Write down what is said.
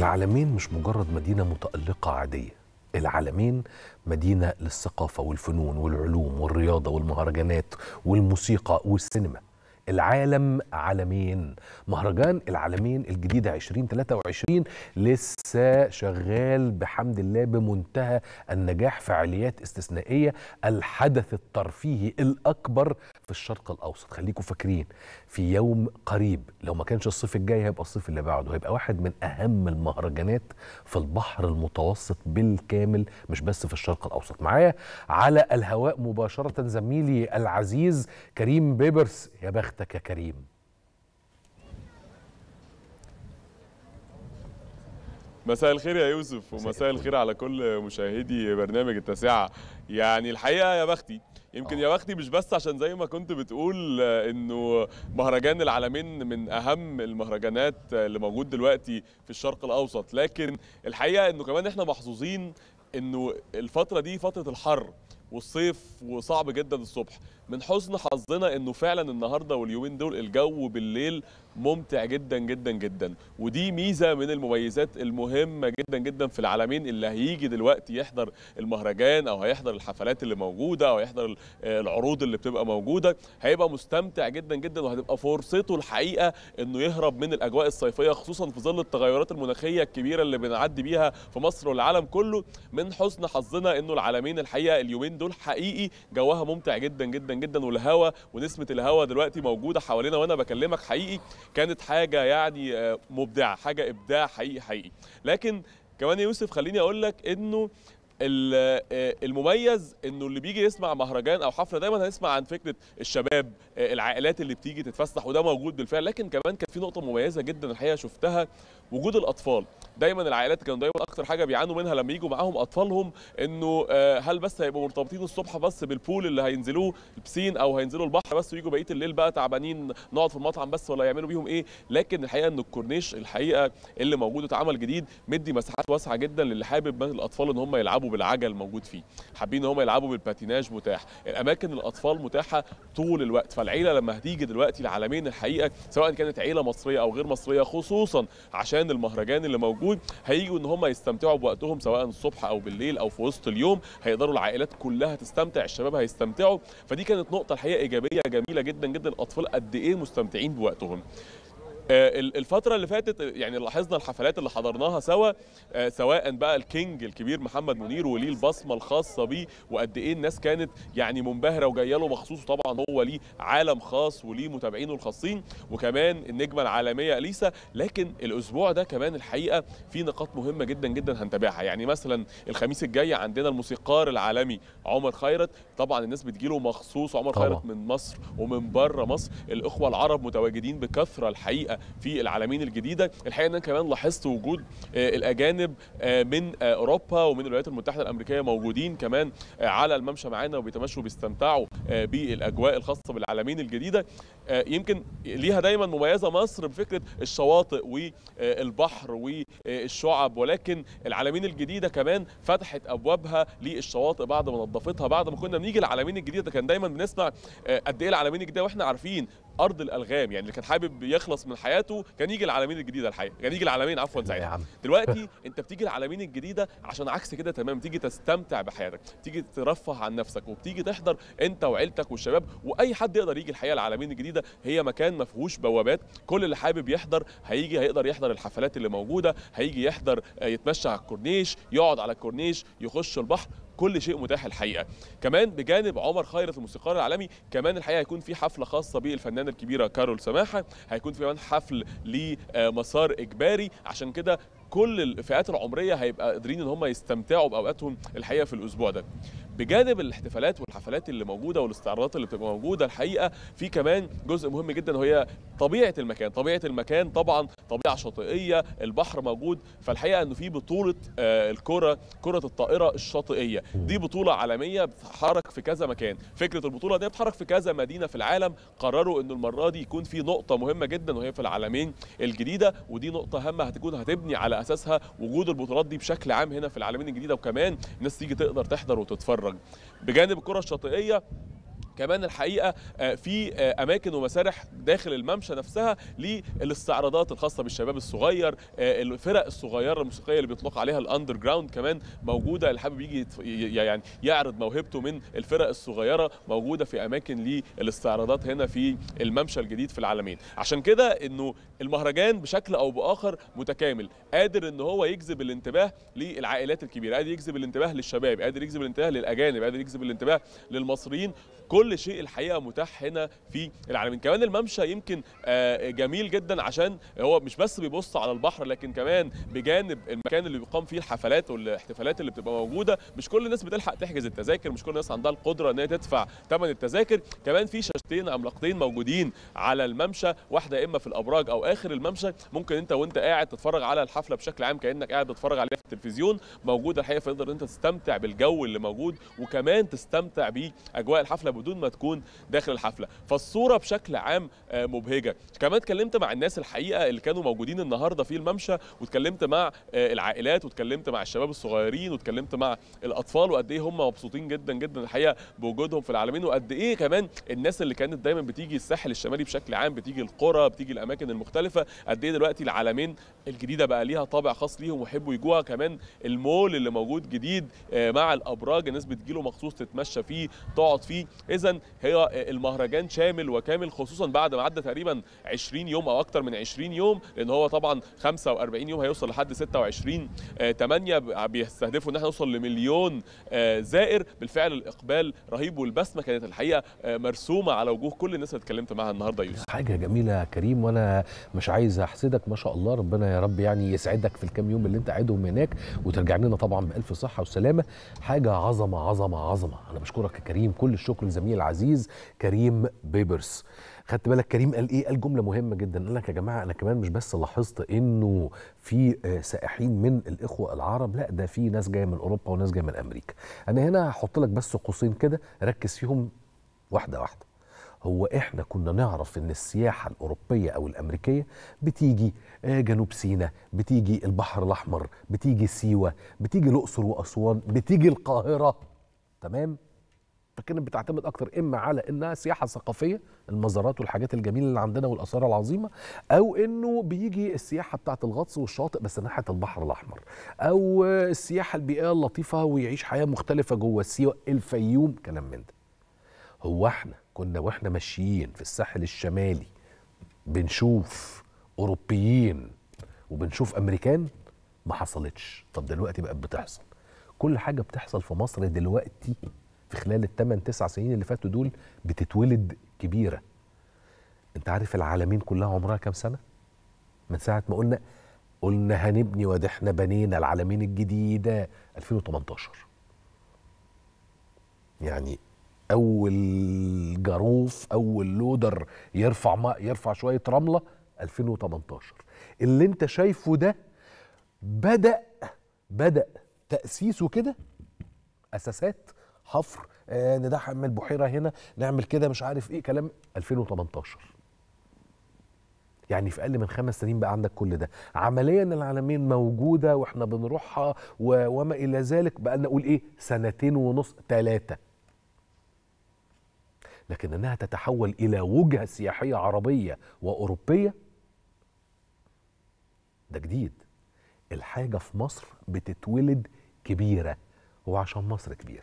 العالمين مش مجرد مدينة متألقة عادية العالمين مدينة للثقافة والفنون والعلوم والرياضة والمهرجانات والموسيقى والسينما العالم عالمين مهرجان العالمين الجديد 2023 لسه شغال بحمد الله بمنتهى النجاح فعاليات استثنائية الحدث الترفيهي الأكبر في الشرق الاوسط خليكم فاكرين في يوم قريب لو ما كانش الصيف الجاي هيبقى الصيف اللي بعده هيبقى واحد من اهم المهرجانات في البحر المتوسط بالكامل مش بس في الشرق الاوسط معايا على الهواء مباشره زميلي العزيز كريم بيبرس يا بختك يا كريم مساء الخير يا يوسف ومساء الخير على كل مشاهدي برنامج التاسعه يعني الحقيقه يا بختي يمكن أوه. يا بختي مش بس عشان زي ما كنت بتقول آه، انه مهرجان العالمين من اهم المهرجانات اللي موجود دلوقتي في الشرق الاوسط لكن الحقيقه انه كمان احنا محظوظين انه الفتره دي فتره الحر والصيف وصعب جدا الصبح من حسن حظنا انه فعلا النهارده واليومين دول الجو بالليل ممتع جدا جدا جدا ودي ميزه من المميزات المهمه جدا جدا في العالمين اللي هيجي دلوقتي يحضر المهرجان او هيحضر الحفلات اللي موجوده او يحضر العروض اللي بتبقى موجوده هيبقى مستمتع جدا جدا وهتبقى فرصته الحقيقه انه يهرب من الاجواء الصيفيه خصوصا في ظل التغيرات المناخيه الكبيره اللي بنعدي بيها في مصر والعالم كله من حسن حظنا انه العالمين الحقيقه اليومين دول حقيقي جواها ممتع جدا جدا جدا والهواء ونسمه الهواء دلوقتي موجوده حوالينا وانا بكلمك حقيقي كانت حاجه يعني آه، مبدعه حاجه ابداع حقيقي حقيقي لكن كمان يا يوسف خليني اقول لك انه آه، المميز انه اللي بيجي يسمع مهرجان او حفله دايما هنسمع عن فكره الشباب آه، العائلات اللي بتيجي تتفسح وده موجود بالفعل لكن كمان كان في نقطه مميزه جدا الحقيقه شفتها وجود الاطفال دايما العائلات كانوا دايما اكتر حاجه بيعانوا منها لما يجوا معاهم اطفالهم انه آه، هل بس هيبقوا مرتبطين الصبح بس بالبول اللي هينزلوه البسين او هينزلوا البحر بس ويجوا بقيه الليل بقى تعبانين نقعد في المطعم بس ولا يعملوا بيهم ايه لكن الحقيقه ان الكورنيش الحقيقه اللي موجود اتعمل جديد مدي مساحات واسعه جدا للي حابب الاطفال ان هم يلعبوا بالعجل موجود فيه حابين ان هم يلعبوا بالباتيناج متاح الاماكن الاطفال متاحه طول الوقت فالعيله لما هتيجي دلوقتي العالمين الحقيقه سواء كانت عيله مصريه او غير مصريه خصوصا عشان المهرجان اللي موجود هيجوا ان هم يستمتعوا بوقتهم سواء الصبح او بالليل او في وسط اليوم هيقدروا العائلات كلها تستمتع الشباب هيستمتعوا فدي كانت نقطه الحقيقه ايجابيه جميله جدا جدا الاطفال قد ايه مستمتعين بوقتهم آه، الفتره اللي فاتت يعني لاحظنا الحفلات اللي حضرناها سوا آه، سواء بقى الكينج الكبير محمد منير وليه البصمه الخاصه بيه وقد ايه الناس كانت يعني منبهره وجايه له مخصوص وطبعا هو ليه عالم خاص وليه متابعينه الخاصين وكمان النجمه العالميه اليسا لكن الاسبوع ده كمان الحقيقه في نقاط مهمه جدا جدا هنتابعها يعني مثلا الخميس الجاي عندنا الموسيقار العالمي عمر خيرت طبعا الناس بتجيله مخصوص عمر طبعا. خيرت من مصر ومن بره مصر الاخوه العرب متواجدين بكثره الحقيقه في العالمين الجديده الحقيقه ان انا كمان لاحظت وجود آه، الاجانب آه، من آه، اوروبا ومن الولايات المتحده الامريكيه موجودين كمان على الممشى معانا وبيتمشوا وبيستمتعوا بالاجواء الخاصه بالعالمين الجديده يمكن ليها دايما مميزه مصر بفكره الشواطئ والبحر والشعب ولكن العالمين الجديده كمان فتحت ابوابها للشواطئ بعد ما نظفتها بعد ما كنا بنيجي العالمين الجديده كان دايما بنسمع قد ايه العالمين الجديده واحنا عارفين ارض الالغام يعني اللي كان حابب يخلص من حياته كان يجي العالمين الجديده الحقيقه كان يجي العالمين عفوا ساعتها دلوقتي انت بتيجي العالمين الجديده عشان عكس كده تمام تيجي تستمتع بحياتك تيجي ترفه عن نفسك وبتيجي تحضر انت وعيلتك والشباب واي حد يقدر يجي الحقيقه العالمين الجديده هي مكان ما فيهوش بوابات كل اللي حابب يحضر هيجي هيقدر يحضر الحفلات اللي موجوده هيجي يحضر آه، يتمشى على الكورنيش يقعد على الكورنيش يخش البحر كل شيء متاح الحقيقه كمان بجانب عمر خيرت الموسيقار العالمي كمان الحقيقه هيكون في حفله خاصه بالفنانه الكبيره كارول سماحه هيكون في كمان حفل لمسار آه، اجباري عشان كده كل الفئات العمريه هيبقى قادرين ان هم يستمتعوا باوقاتهم الحقيقه في الاسبوع ده بجانب الاحتفالات والحفلات اللي موجوده والاستعراضات اللي بتبقى موجوده الحقيقه في كمان جزء مهم جدا وهي طبيعه المكان طبيعه المكان طبعا طبيعه شاطئيه البحر موجود فالحقيقه انه في بطوله آه، الكره كره الطائره الشاطئيه دي بطوله عالميه بتتحرك في كذا مكان فكره البطوله دي بتتحرك في كذا مدينه في العالم قرروا انه المره دي يكون في نقطه مهمه جدا وهي في العالمين الجديده ودي نقطه هامه هتكون هتبني على اساسها وجود البطولات دي بشكل عام هنا في العالمين الجديده وكمان الناس تيجي تقدر تحضر وتتفرج بجانب الكره الشاطئيه كمان الحقيقه آه، في آه، اماكن ومسارح داخل الممشى نفسها للاستعراضات الخاصه بالشباب الصغير آه، الفرق الصغيره الموسيقيه اللي بيطلق عليها الاندر جراوند كمان موجوده اللي حابب يجي يعني يعرض موهبته من الفرق الصغيره موجوده في اماكن للاستعراضات هنا في الممشى الجديد في العالمين عشان كده انه المهرجان بشكل او باخر متكامل قادر ان هو يجذب الانتباه للعائلات الكبيره قادر يجذب الانتباه للشباب قادر يجذب الانتباه للاجانب قادر يجذب الانتباه للمصريين كل كل شيء الحقيقه متاح هنا في العالمين كمان الممشى يمكن آه، جميل جدا عشان هو مش بس بيبص على البحر لكن كمان بجانب المكان اللي بيقام فيه الحفلات والاحتفالات اللي بتبقى موجوده مش كل الناس بتلحق تحجز التذاكر مش كل الناس عندها القدره ان هي تدفع ثمن التذاكر كمان في شاشتين عملاقتين موجودين على الممشى واحده اما في الابراج او اخر الممشى ممكن انت وانت قاعد تتفرج على الحفله بشكل عام كانك قاعد بتتفرج عليها في التلفزيون موجوده الحقيقه فتقدر انت تستمتع بالجو اللي موجود وكمان تستمتع باجواء الحفله بدون بدون ما تكون داخل الحفله فالصوره بشكل عام آه، مبهجه كمان اتكلمت مع الناس الحقيقه اللي كانوا موجودين النهارده في الممشى واتكلمت مع آه، العائلات واتكلمت مع الشباب الصغيرين واتكلمت مع الاطفال وقد ايه هم مبسوطين جدا جدا الحقيقه بوجودهم في العالمين وقد ايه كمان الناس اللي كانت دايما بتيجي الساحل الشمالي بشكل عام بتيجي القرى بتيجي الاماكن المختلفه قد ايه دلوقتي العالمين الجديده بقى ليها طابع خاص ليهم ويحبوا يجوها كمان المول اللي موجود جديد آه، مع الابراج الناس بتجيله مخصوص تتمشى فيه تقعد فيه اذا هي المهرجان شامل وكامل خصوصا بعد ما عدى تقريبا 20 يوم او اكثر من 20 يوم لان هو طبعا 45 يوم هيوصل لحد 26 8 آه، بيستهدفوا ان احنا نوصل لمليون آه، زائر بالفعل الاقبال رهيب والبسمه كانت الحقيقه آه، مرسومه على وجوه كل الناس اللي اتكلمت معاها النهارده يوسف حاجه جميله يا كريم وانا مش عايز احسدك ما شاء الله ربنا يا رب يعني يسعدك في الكام يوم اللي انت قاعدهم هناك وترجع لنا طبعا بالف صحه وسلامه حاجه عظمه عظمه عظمه انا بشكرك يا كريم كل الشكر لزميلك الفني العزيز كريم بيبرس خدت بالك كريم قال ايه قال جمله مهمه جدا قال لك يا جماعه انا كمان مش بس لاحظت انه في آه، سائحين من الاخوه العرب لا ده في ناس جايه من اوروبا وناس جايه من امريكا انا هنا هحط لك بس قوسين كده ركز فيهم واحده واحده هو احنا كنا نعرف ان السياحه الاوروبيه او الامريكيه بتيجي آه، جنوب سيناء بتيجي البحر الاحمر بتيجي سيوه بتيجي الاقصر واسوان بتيجي القاهره تمام فكانت بتعتمد اكتر اما على انها سياحه ثقافيه المزارات والحاجات الجميله اللي عندنا والاثار العظيمه او انه بيجي السياحه بتاعه الغطس والشاطئ بس ناحيه البحر الاحمر او السياحه البيئيه اللطيفه ويعيش حياه مختلفه جوه السيوة الفيوم كلام من ده هو احنا كنا واحنا ماشيين في الساحل الشمالي بنشوف اوروبيين وبنشوف امريكان ما حصلتش طب دلوقتي بقت بتحصل كل حاجه بتحصل في مصر دلوقتي في خلال الثمان تسع سنين اللي فاتوا دول بتتولد كبيره انت عارف العالمين كلها عمرها كام سنه من ساعه ما قلنا قلنا هنبني وادحنا احنا بنينا العالمين الجديده 2018 يعني اول جاروف اول لودر يرفع ما يرفع شويه رمله 2018 اللي انت شايفه ده بدا بدا تاسيسه كده اساسات حفر آه ندعم البحيره هنا نعمل كده مش عارف ايه كلام 2018 يعني في اقل من خمس سنين بقى عندك كل ده عمليا العالمين موجوده واحنا بنروحها وما الى ذلك بقى لنا نقول ايه سنتين ونص ثلاثه لكن انها تتحول الى وجهه سياحيه عربيه واوروبيه ده جديد الحاجه في مصر بتتولد كبيره وعشان مصر كبيره